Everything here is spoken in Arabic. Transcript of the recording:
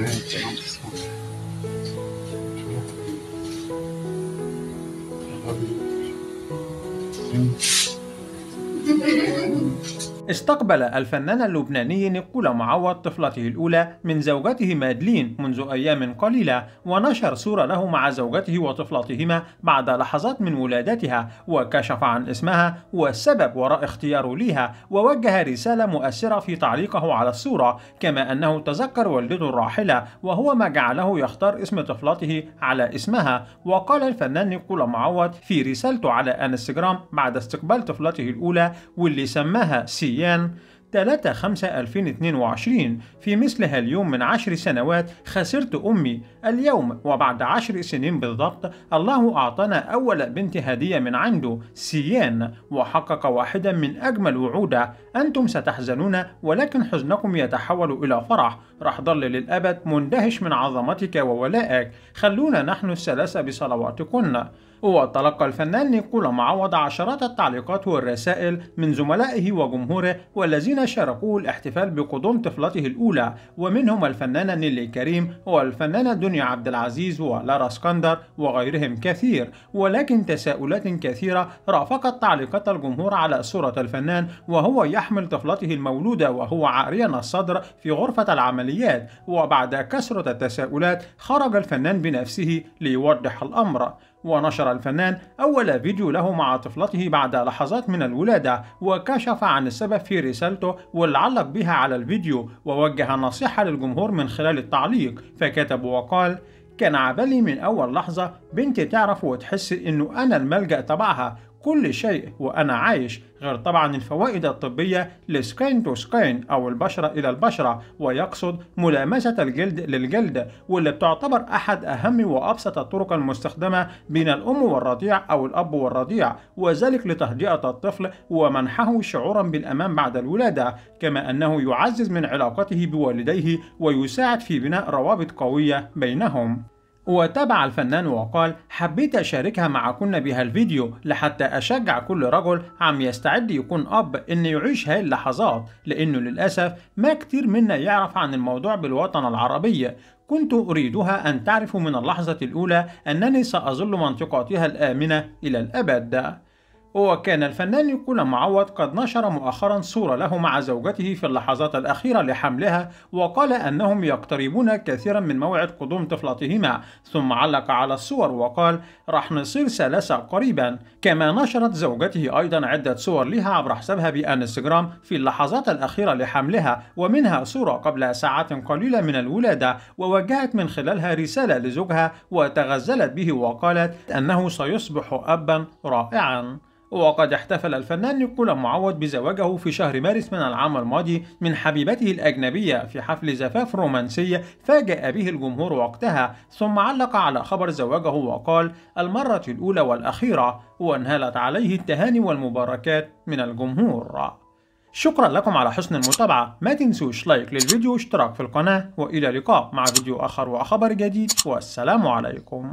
嗯。استقبل الفنان اللبناني نقول معوض طفلته الأولى من زوجته مادلين منذ أيام قليلة ونشر صورة له مع زوجته وطفلتهما بعد لحظات من ولادتها وكشف عن اسمها والسبب وراء اختياره لها ووجه رسالة مؤثرة في تعليقه على الصورة كما أنه تذكر والده الراحلة وهو ما جعله يختار اسم طفلته على اسمها وقال الفنان نقول معوض في رسالته على انستجرام بعد استقبال طفلته الأولى واللي سماها سي شخصيا 3 5 2022 في مثل هاليوم من عشر سنوات خسرت أمي اليوم وبعد عشر سنين بالضبط الله أعطانا أول بنت هدية من عنده سيان وحقق واحدا من أجمل وعوده أنتم ستحزنون ولكن حزنكم يتحول إلى فرح راح ضل للأبد مندهش من عظمتك وولائك خلونا نحن الثلاثة بصلواتكن وتلقى الفنان نيكولا معوض عشرات التعليقات والرسائل من زملائه وجمهوره والذين شاركوه الاحتفال بقدوم طفلته الأولى ومنهم الفنانة نيلي كريم والفنانة دنيا عبد العزيز ولارا اسكندر وغيرهم كثير ولكن تساؤلات كثيرة رافقت تعليقات الجمهور على صورة الفنان وهو يحمل طفلته المولودة وهو عاريا الصدر في غرفة العمليات وبعد كثرة التساؤلات خرج الفنان بنفسه ليوضح الأمر ونشر الفنان أول فيديو له مع طفلته بعد لحظات من الولادة وكشف عن السبب في رسالته واللي بها على الفيديو ووجه نصيحة للجمهور من خلال التعليق فكتب وقال كان عبالي من أول لحظة بنتي تعرف وتحس إنه أنا الملجأ تبعها كل شيء وأنا عايش غير طبعا الفوائد الطبية لسكين تو سكين أو البشرة إلى البشرة ويقصد ملامسة الجلد للجلد واللي بتعتبر أحد أهم وأبسط الطرق المستخدمة بين الأم والرضيع أو الأب والرضيع وذلك لتهدئة الطفل ومنحه شعورا بالأمان بعد الولادة كما أنه يعزز من علاقته بوالديه ويساعد في بناء روابط قوية بينهم وتابع الفنان وقال حبيت أشاركها معكن بها الفيديو لحتى أشجع كل رجل عم يستعد يكون أب إن يعيش هاي اللحظات لأنه للأسف ما كتير منا يعرف عن الموضوع بالوطن العربية كنت أريدها أن تعرف من اللحظة الأولى أنني سأظل منطقتها الآمنة إلى الأبد وكان الفنان يكون معوض قد نشر مؤخرا صورة له مع زوجته في اللحظات الأخيرة لحملها وقال أنهم يقتربون كثيرا من موعد قدوم طفلتهما ثم علق على الصور وقال رح نصير سلاسة قريبا كما نشرت زوجته أيضا عدة صور لها عبر حسابها بأنستجرام في اللحظات الأخيرة لحملها ومنها صورة قبل ساعات قليلة من الولادة ووجهت من خلالها رسالة لزوجها وتغزلت به وقالت أنه سيصبح أبا رائعا وقد احتفل الفنان نيكولا معوض بزواجه في شهر مارس من العام الماضي من حبيبته الأجنبية في حفل زفاف رومانسي فاجأ به الجمهور وقتها ثم علق على خبر زواجه وقال المرة الأولى والأخيرة وانهالت عليه التهاني والمباركات من الجمهور شكرا لكم على حسن المتابعة ما تنسوش لايك للفيديو واشتراك في القناة وإلى لقاء مع فيديو آخر وخبر جديد والسلام عليكم